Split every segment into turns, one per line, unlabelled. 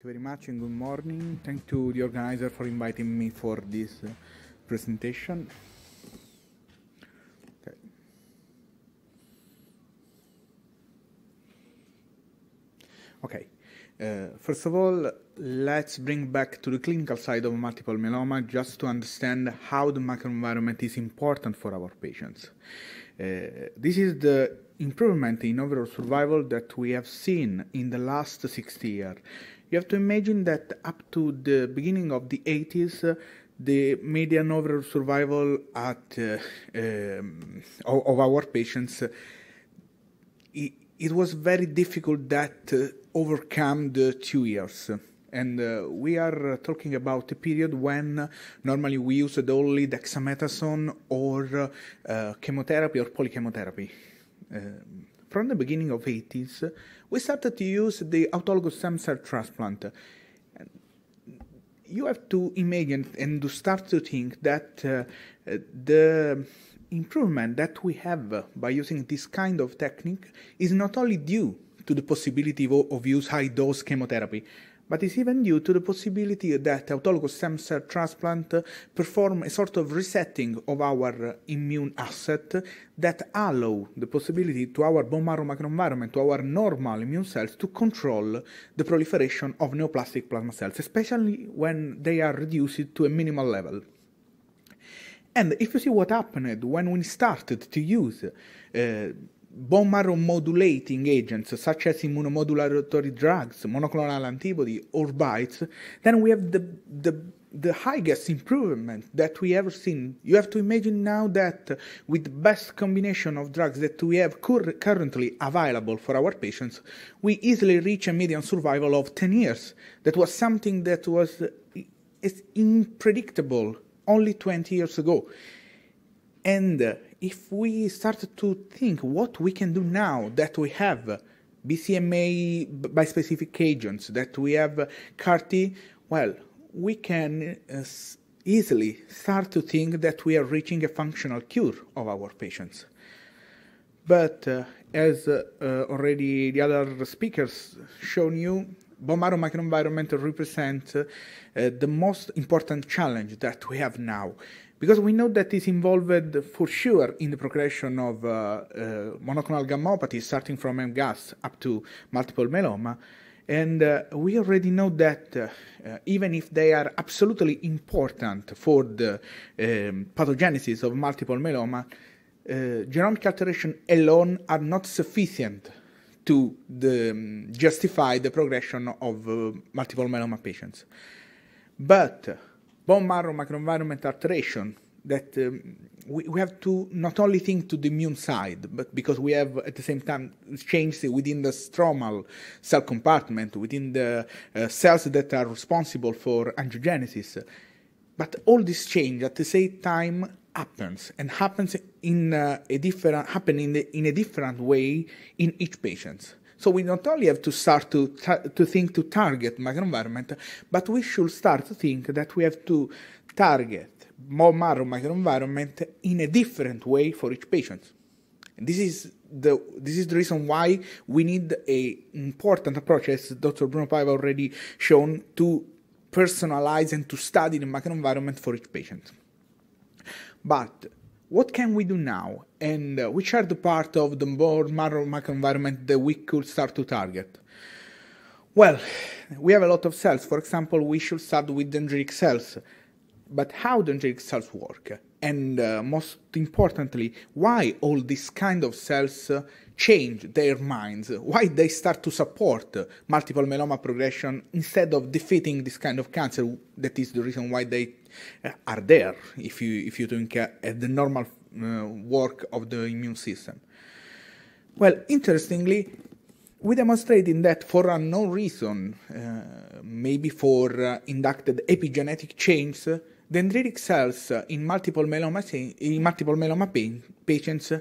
Thank you very much and good morning. Thank to the organizer for inviting me for this uh, presentation. Okay. Okay. Uh, first of all, let's bring back to the clinical side of multiple myeloma just to understand how the microenvironment is important for our patients. Uh, this is the improvement in overall survival that we have seen in the last 60 years. You have to imagine that up to the beginning of the 80s, uh, the median overall survival at uh, um, of, of, our patients, uh, it, it, was very difficult that uh, overcome the two years. And uh, we are talking about a period when normally we used only dexamethasone or chemotherapy or polychemotherapy. Um, from the beginning of 80s, we started to use the autologous stem cell transplant. You have to imagine and to start to think that uh, the improvement that we have by using this kind of technique is not only due to the possibility of, of use high dose chemotherapy, but is even due to the possibility that autologous stem cell transplant perform a sort of resetting of our immune asset that allow the possibility to our bone marrow microenvironment, to our normal immune cells, to control the proliferation of neoplastic plasma cells, especially when they are reduced to a minimal level. And if you see what happened when we started to use uh, bone marrow modulating agents such as immunomodulatory drugs, monoclonal antibody, or BiTEs, then we have the, the the highest improvement that we ever seen. You have to imagine now that with the best combination of drugs that we have cur currently available for our patients, we easily reach a median survival of 10 years. That was something that was is unpredictable only 20 years ago. And if we start to think what we can do now that we have BCMA by specific agents, that we have CAR T, well, we can uh, easily start to think that we are reaching a functional cure of our patients. But uh, as uh, uh already the other speakers shown you, bone marrow microenvironment represents uh, the most important challenge that we have now because we know that it's involved for sure in the progression of uh, uh, monoclonal gammopathy starting from MGUS up to multiple myeloma. And uh, we already know that uh, uh, even if they are absolutely important for the um, pathogenesis of multiple myeloma, uh, genomic alteration alone are not sufficient to the, um, justify the progression of multiple myeloma patients. But bone marrow microenvironment alteration that um, we, we, have to not only think to the immune side, but because we have at the same time changes within the stromal cell compartment, within the uh, cells that are responsible for angiogenesis. But all this change at the same time happens and happens in uh, a different happen in, the, in a different way in each patient. So we not only have to start to, to think to target microenvironment, but we should start to think that we have to target more microenvironment in a different way for each patient. And this is the this is the reason why we need a important approach, as Dr. Bruno Paiva already shown, to personalize and to study the microenvironment for each patient. But what can we do now, and uh, which are the part of the more macro environment that we could start to target? Well, we have a lot of cells. For example, we should start with dendritic cells. But how dendritic cells work? And uh, most importantly, why all these kind of cells uh, change their minds, why they start to support multiple myeloma progression instead of defeating this kind of cancer. That is the reason why they uh, are there, if you, if you think uh, at the normal uh, work of the immune system. Well, interestingly, we demonstrated that for unknown reason, uh, maybe for uh, inducted epigenetic change, dendritic cells in multiple myeloma, in multiple myeloma patients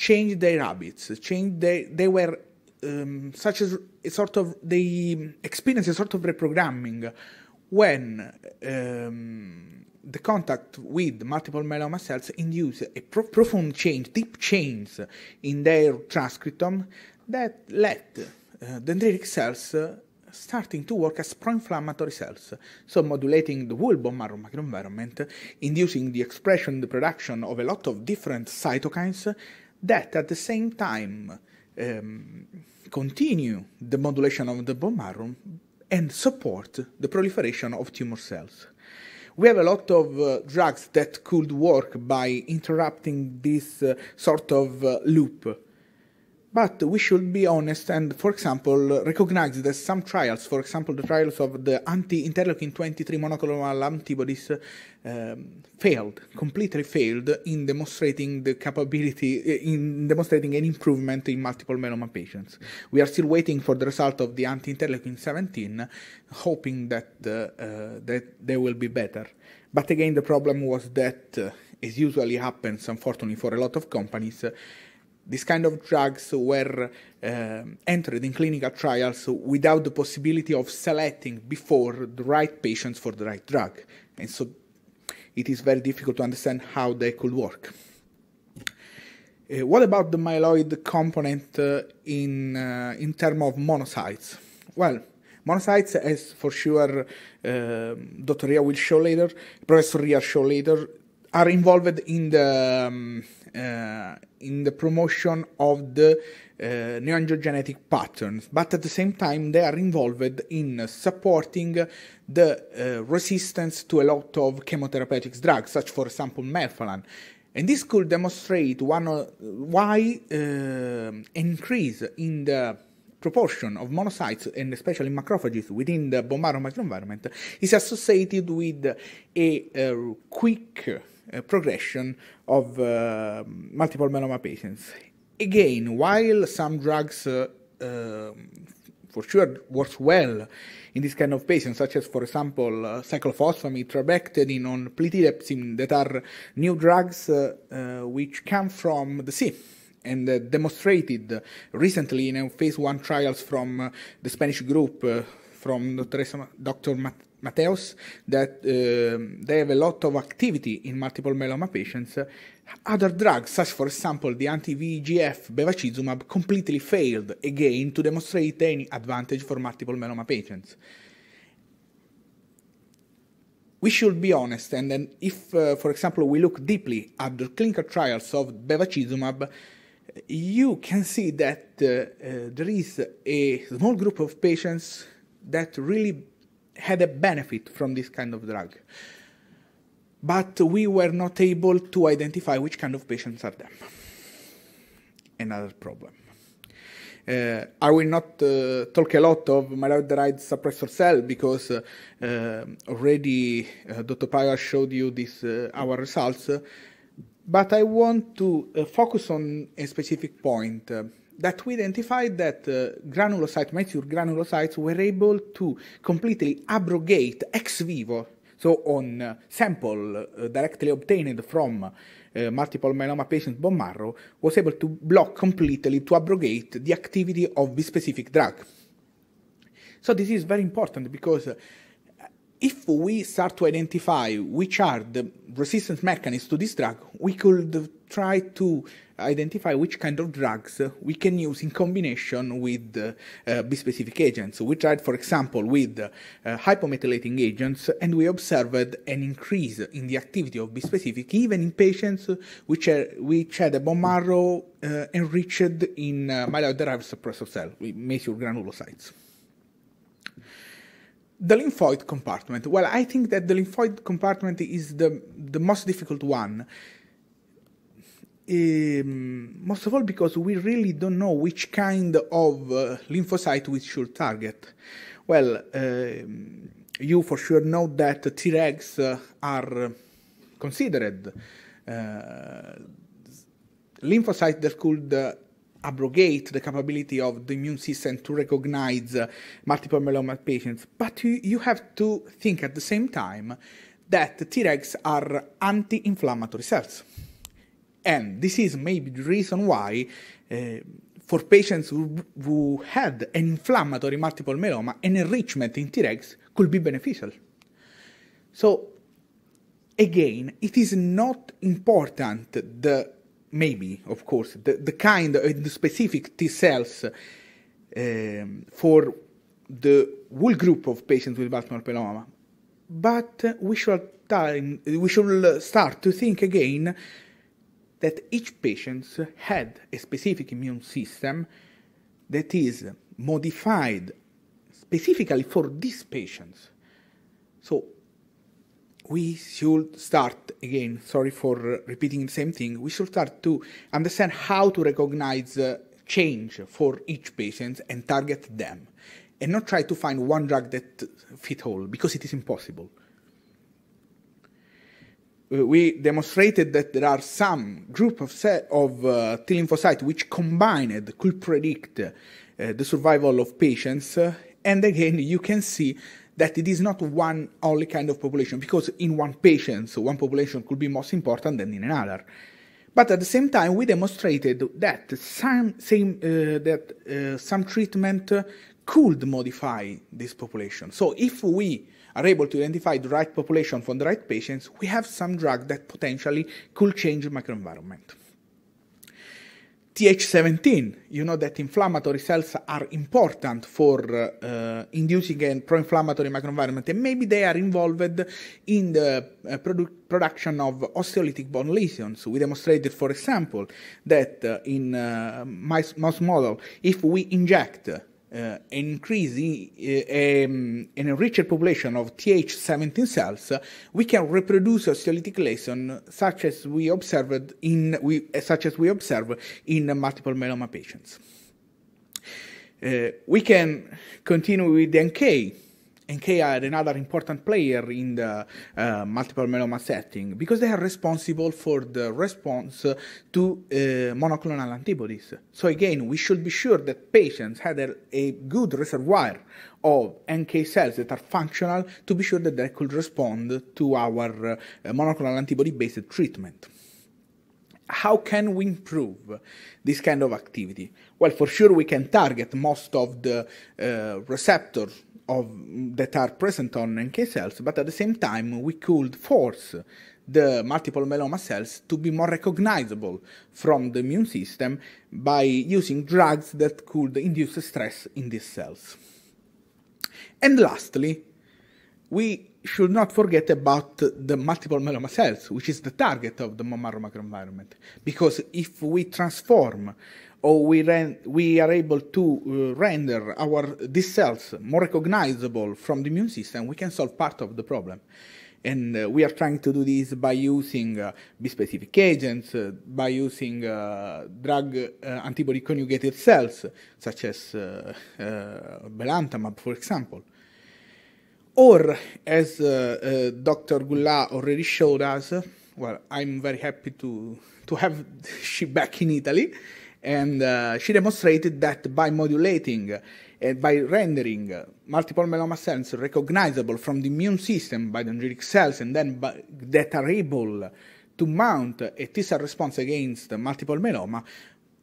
Change their habits, Change their, they were um, such as a sort of, they experienced a sort of reprogramming when um, the contact with multiple myeloma cells induce a pro- profound change, deep change in their transcriptome that led uh, dendritic cells uh, starting to work as pro-inflammatory cells, so modulating the whole bone marrow microenvironment, inducing the expression, the production of a lot of different cytokines that at the same time um, continue the modulation of the bone marrow and support the proliferation of tumor cells. We have a lot of uh, drugs that could work by interrupting this uh, sort of uh, loop but we should be honest and, for example, recognize that some trials, for example, the trials of the anti interleukin 23 monoclonal antibodies, um, failed, completely failed in demonstrating the capability, in demonstrating an improvement in multiple myeloma patients. We are still waiting for the result of the anti interleukin 17, hoping that, uh, uh, that they will be better. But again, the problem was that, uh, as usually happens, unfortunately, for a lot of companies, uh, these kind of drugs were um, entered in clinical trials without the possibility of selecting before the right patients for the right drug. And so it is very difficult to understand how they could work. Uh, what about the myeloid component uh, in, uh, in terms of monocytes? Well, monocytes, as for sure um, Dr. Ria will show later, Professor Ria show later, are involved in the um, uh, in the promotion of the uh, neoangiogenetic patterns, but at the same time they are involved in supporting the uh, resistance to a lot of chemotherapeutic drugs, such for example methalan. And this could demonstrate one uh, why uh, increase in the proportion of monocytes and especially macrophages within the bone marrow microenvironment is associated with a uh, quick uh, progression of uh, multiple myeloma patients. Again, while some drugs uh, um, for sure works well in this kind of patients, such as, for example, uh, cyclophosphamide, trabectedin, on plitidepsin, that are new drugs uh, uh, which come from the sea and uh, demonstrated recently in phase one trials from the Spanish group from Dr. Dr. Mat Mateos that um, they have a lot of activity in multiple myeloma patients. Other drugs, such for example the anti-VEGF bevacizumab, completely failed again to demonstrate any advantage for multiple myeloma patients. We should be honest, and then if, uh, for example, we look deeply at the clinical trials of bevacizumab, you can see that uh, uh there is a small group of patients that really had a benefit from this kind of drug. But we were not able to identify which kind of patients are them. Another problem. Uh, I will not uh, talk a lot of myeloid-derived suppressor cell because uh, uh already uh, Dr. Paya showed you this uh, our results, but I want to focus on a specific point that we identified that uh, granulocyte, mature granulocytes were able to completely abrogate ex vivo, so on uh, sample uh, directly obtained from uh, multiple myeloma patient bone marrow, was able to block completely, to abrogate the activity of this specific drug. So this is very important because uh, if we start to identify which are the resistance mechanisms to this drug, we could try to identify which kind of drugs we can use in combination with uh, bispecific agents. We tried, for example, with uh, hypomethylating agents, and we observed an increase in the activity of bispecific even in patients which, are, which had a bone marrow uh, enriched in uh, myeloid-derived suppressor cell, we measure granulocytes. The lymphoid compartment. Well, I think that the lymphoid compartment is the, the most difficult one um, most of all because we really don't know which kind of uh, lymphocyte we should target. Well, um, you for sure know that Tregs uh, are considered uh, lymphocytes that could uh, abrogate the capability of the immune system to recognize uh, multiple myeloma patients, but you, you, have to think at the same time that Tregs are anti inflammatory cells. And this is maybe the reason why, uh, for patients who, who had an inflammatory multiple myeloma, an enrichment in Tregs could be beneficial. So, again, it is not important the maybe, of course, the, the kind and the specific T cells um, for the whole group of patients with multiple myeloma, but uh, we should time we should uh, start to think again that each patient had a specific immune system that is modified specifically for these patients. So we should start again, sorry for repeating the same thing, we should start to understand how to recognize uh, change for each patient and target them and not try to find one drug that fit all because it is impossible. Uh, we demonstrated that there are some group of, set of uh, T lymphocytes which combined could predict uh, the survival of patients. Uh, and again, you can see that it is not one only kind of population, because in one patient, so one population could be most important than in another. But at the same time, we demonstrated that some, same, uh, that, uh, some treatment could modify this population. So if we are able to identify the right population for the right patients, we have some drug that potentially could change the microenvironment. TH17, you know that inflammatory cells are important for uh, uh, inducing a pro-inflammatory microenvironment, and maybe they are involved in the uh, produ production of osteolytic bone lesions. We demonstrated, for example, that uh, in uh, mouse model, if we inject uh, increasing uh, um, in a richer population of Th17 cells, we can reproduce osteolytic such as we observed in we, uh, such as we observe in multiple myeloma patients. Uh, we can continue with the NK. NK are another important player in the uh, multiple myeloma setting because they are responsible for the response to uh, monoclonal antibodies. So again, we should be sure that patients had a, a good reservoir of NK cells that are functional to be sure that they could respond to our uh, monoclonal antibody-based treatment how can we improve this kind of activity? Well, for sure, we can target most of the uh, receptors of that are present on NK cells, but at the same time we could force the multiple myeloma cells to be more recognizable from the immune system by using drugs that could induce stress in these cells. And lastly, we should not forget about the multiple myeloma cells, which is the target of the marrow microenvironment, because if we transform or we, we are able to uh, render our these cells more recognizable from the immune system, we can solve part of the problem. And uh, we are trying to do this by using uh, bispecific agents, uh, by using uh, drug uh, antibody conjugated cells, such as uh, belantamab, for example. Or, as Dr. Goulart already showed us, well, I'm very happy to, to have she back in Italy. And uh, she demonstrated that by modulating and uh, by rendering multiple melanoma cells recognizable from the immune system by dendritic cells and then by, that are able to mount a T cell response against multiple myeloma,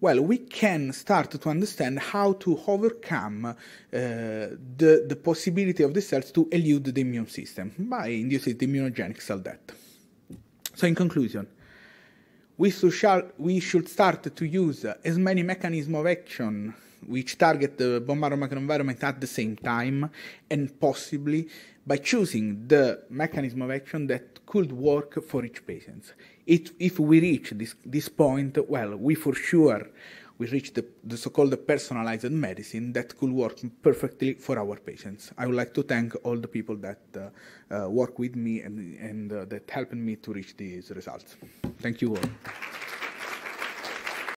well, we can start to understand how to overcome uh, the, the possibility of the cells to elude the immune system by inducing immunogenic cell death. So, in conclusion, we should, we should start to use as many mechanisms of action which target the bombard microenvironment at the same time, and possibly by choosing the mechanism of action that could work for each patient. It, if we reach this, this point, well, we for sure we reach the, the so-called personalized medicine that could work perfectly for our patients. I would like to thank all the people that uh, uh, work with me and, and uh, that helped me to reach these results. Thank you all.